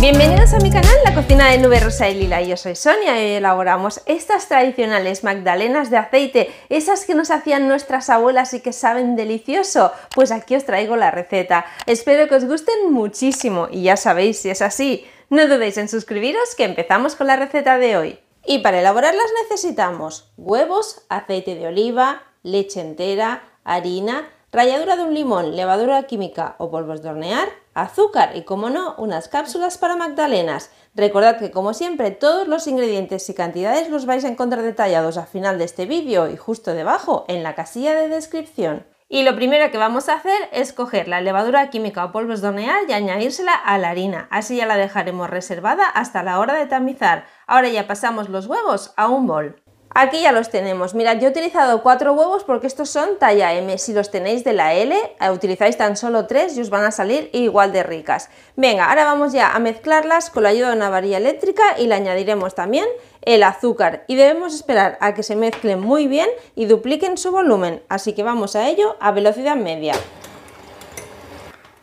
Bienvenidos a mi canal La Cocina de Nube Rosa y Lila, yo soy Sonia y elaboramos estas tradicionales magdalenas de aceite, esas que nos hacían nuestras abuelas y que saben delicioso, pues aquí os traigo la receta. Espero que os gusten muchísimo y ya sabéis si es así, no dudéis en suscribiros que empezamos con la receta de hoy. Y para elaborarlas necesitamos huevos, aceite de oliva, leche entera, harina, ralladura de un limón, levadura química o polvos de hornear, azúcar y, como no, unas cápsulas para magdalenas. Recordad que, como siempre, todos los ingredientes y cantidades los vais a encontrar detallados al final de este vídeo y justo debajo, en la casilla de descripción. Y lo primero que vamos a hacer es coger la levadura química o polvos de hornear y añadírsela a la harina, así ya la dejaremos reservada hasta la hora de tamizar. Ahora ya pasamos los huevos a un bol. Aquí ya los tenemos. Mirad, yo he utilizado cuatro huevos porque estos son talla M. Si los tenéis de la L, eh, utilizáis tan solo tres y os van a salir igual de ricas. Venga, ahora vamos ya a mezclarlas con la ayuda de una varilla eléctrica y le añadiremos también el azúcar. Y debemos esperar a que se mezclen muy bien y dupliquen su volumen. Así que vamos a ello a velocidad media.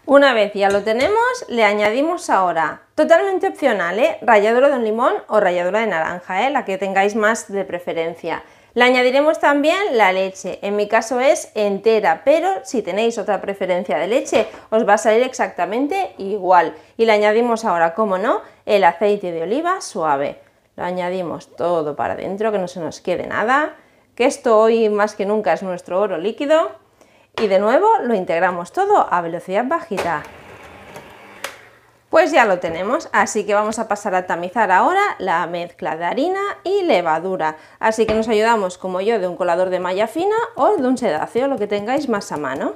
Una vez ya lo tenemos, le añadimos ahora Totalmente opcional, ¿eh? Ralladura de un limón o ralladura de naranja, ¿eh? la que tengáis más de preferencia. Le añadiremos también la leche, en mi caso es entera, pero si tenéis otra preferencia de leche os va a salir exactamente igual. Y le añadimos ahora, como no, el aceite de oliva suave. Lo añadimos todo para adentro, que no se nos quede nada, que esto hoy más que nunca es nuestro oro líquido. Y de nuevo lo integramos todo a velocidad bajita. Pues ya lo tenemos, así que vamos a pasar a tamizar ahora la mezcla de harina y levadura. Así que nos ayudamos, como yo, de un colador de malla fina o de un sedáceo, lo que tengáis más a mano.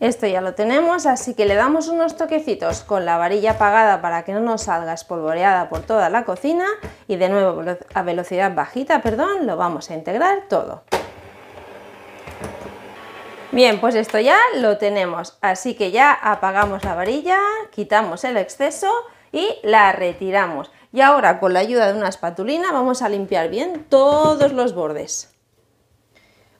Esto ya lo tenemos, así que le damos unos toquecitos con la varilla apagada para que no nos salga espolvoreada por toda la cocina y de nuevo a velocidad bajita, perdón, lo vamos a integrar todo. Bien, pues esto ya lo tenemos, así que ya apagamos la varilla, quitamos el exceso y la retiramos. Y ahora con la ayuda de una espatulina vamos a limpiar bien todos los bordes.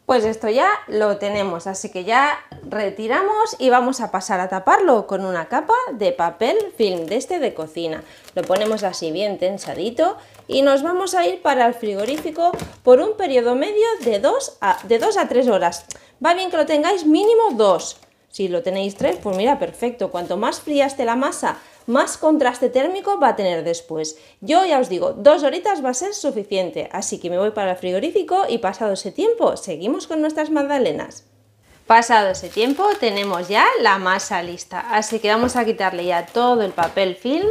Pues esto ya lo tenemos, así que ya retiramos y vamos a pasar a taparlo con una capa de papel film de este de cocina. Lo ponemos así bien tensadito y nos vamos a ir para el frigorífico por un periodo medio de 2 a, 3 horas. Va bien que lo tengáis mínimo dos. Si lo tenéis tres, pues mira, perfecto. Cuanto más fría la masa, más contraste térmico va a tener después. Yo ya os digo, dos horitas va a ser suficiente, así que me voy para el frigorífico y pasado ese tiempo seguimos con nuestras magdalenas. Pasado ese tiempo tenemos ya la masa lista, así que vamos a quitarle ya todo el papel film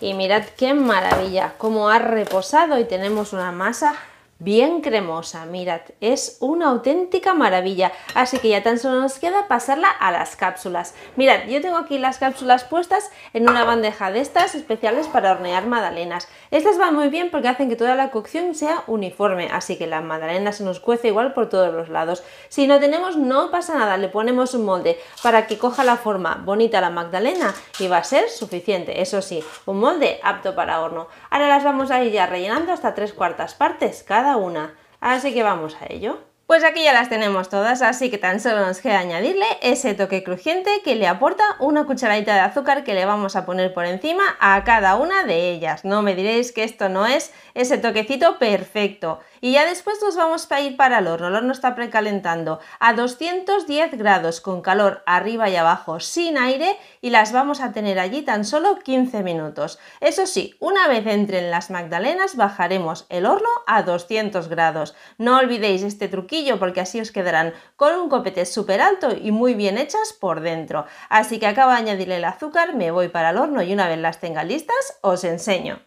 y mirad qué maravilla, cómo ha reposado y tenemos una masa bien cremosa, mirad, es una auténtica maravilla, así que ya tan solo nos queda pasarla a las cápsulas. Mirad, yo tengo aquí las cápsulas puestas en una bandeja de estas especiales para hornear magdalenas. Estas van muy bien porque hacen que toda la cocción sea uniforme, así que la magdalena se nos cuece igual por todos los lados. Si no tenemos no pasa nada, le ponemos un molde para que coja la forma bonita la magdalena y va a ser suficiente, eso sí, un molde apto para horno. Ahora las vamos a ir ya rellenando hasta tres cuartas partes cada una. Así que vamos a ello. Pues aquí ya las tenemos todas, así que tan solo nos queda añadirle ese toque crujiente que le aporta una cucharadita de azúcar que le vamos a poner por encima a cada una de ellas. No me diréis que esto no es ese toquecito perfecto. Y ya después nos vamos a ir para el horno, el horno está precalentando a 210 grados con calor arriba y abajo sin aire y las vamos a tener allí tan solo 15 minutos. Eso sí, una vez entren las magdalenas bajaremos el horno a 200 grados. No olvidéis este truquito porque así os quedarán con un copete súper alto y muy bien hechas por dentro. Así que acabo de añadirle el azúcar, me voy para el horno y una vez las tenga listas os enseño.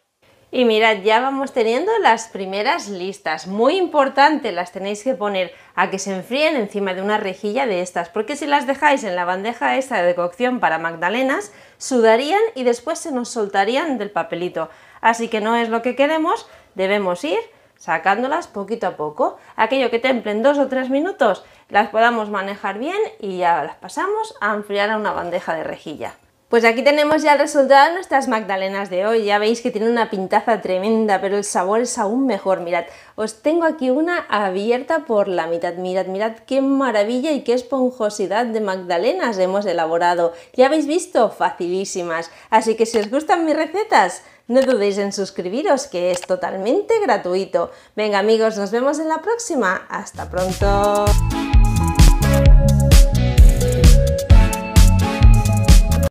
Y mirad, ya vamos teniendo las primeras listas. Muy importante, las tenéis que poner a que se enfríen encima de una rejilla de estas, porque si las dejáis en la bandeja esta de cocción para magdalenas, sudarían y después se nos soltarían del papelito. Así que no es lo que queremos, debemos ir sacándolas poquito a poco. Aquello que templen dos o tres minutos, las podamos manejar bien y ya las pasamos a enfriar a una bandeja de rejilla. Pues aquí tenemos ya el resultado de nuestras magdalenas de hoy. Ya veis que tienen una pintaza tremenda, pero el sabor es aún mejor. Mirad, os tengo aquí una abierta por la mitad. Mirad, mirad qué maravilla y qué esponjosidad de magdalenas hemos elaborado. Ya habéis visto, facilísimas. Así que si os gustan mis recetas, no dudéis en suscribiros, que es totalmente gratuito. Venga amigos, nos vemos en la próxima. Hasta pronto.